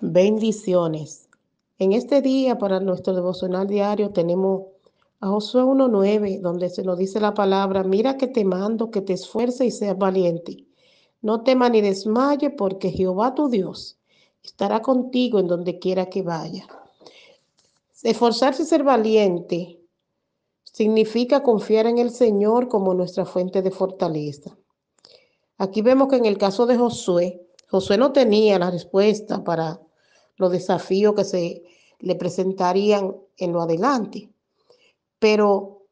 Bendiciones. En este día para nuestro devocional diario tenemos a Josué 1.9, donde se nos dice la palabra, mira que te mando, que te esfuerce y seas valiente. No temas ni desmaye, porque Jehová tu Dios estará contigo en donde quiera que vaya. Esforzarse y ser valiente significa confiar en el Señor como nuestra fuente de fortaleza. Aquí vemos que en el caso de Josué, Josué no tenía la respuesta para los desafíos que se le presentarían en lo adelante. Pero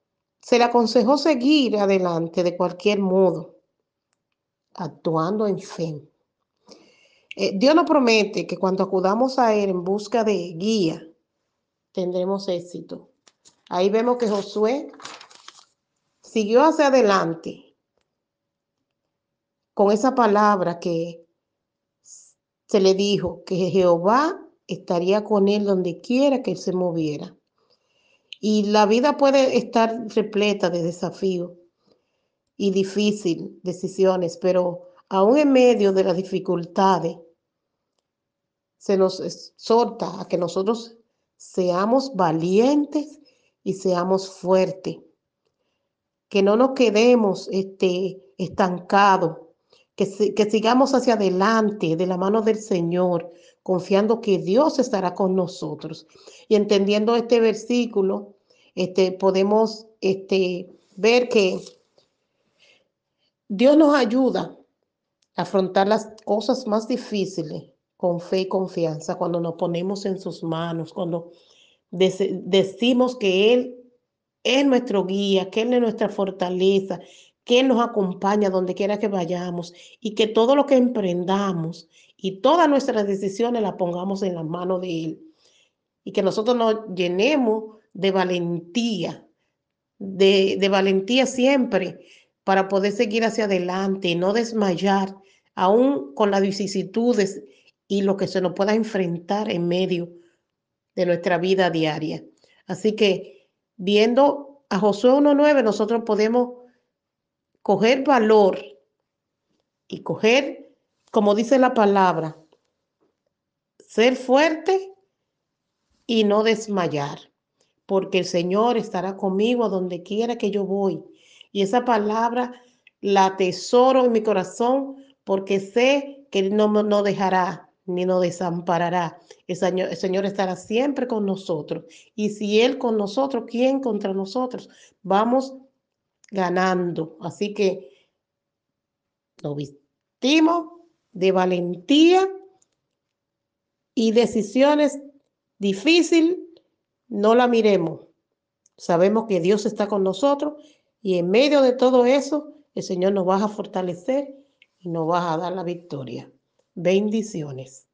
se le aconsejó seguir adelante de cualquier modo, actuando en fe. Eh, Dios nos promete que cuando acudamos a Él en busca de guía, tendremos éxito. Ahí vemos que Josué siguió hacia adelante con esa palabra que se le dijo que Jehová estaría con él donde quiera que él se moviera. Y la vida puede estar repleta de desafíos y difíciles decisiones, pero aún en medio de las dificultades, se nos exhorta a que nosotros seamos valientes y seamos fuertes, que no nos quedemos este, estancados que, sigamos hacia adelante de la mano del Señor, confiando que Dios estará con nosotros. Y entendiendo este versículo, este, podemos este, ver que Dios nos ayuda a afrontar las cosas más difíciles con fe y confianza, cuando nos ponemos en sus manos, cuando decimos que Él es nuestro guía, que Él es nuestra fortaleza, que nos acompaña donde quiera que vayamos y que todo lo que emprendamos y todas nuestras decisiones las pongamos en las manos de Él. Y que nosotros nos llenemos de valentía, de, de valentía siempre para poder seguir hacia adelante y no desmayar, aún con las vicisitudes y lo que se nos pueda enfrentar en medio de nuestra vida diaria. Así que viendo a Josué 1.9, nosotros podemos coger valor y coger, como dice la palabra, ser fuerte y no desmayar, porque el Señor estará conmigo a donde quiera que yo voy. Y esa palabra la tesoro en mi corazón porque sé que no no dejará ni nos desamparará. El Señor, el Señor estará siempre con nosotros. Y si Él con nosotros, ¿quién contra nosotros? Vamos ganando. Así que nos vistimos de valentía y decisiones difíciles, no la miremos. Sabemos que Dios está con nosotros y en medio de todo eso, el Señor nos va a fortalecer y nos va a dar la victoria. Bendiciones.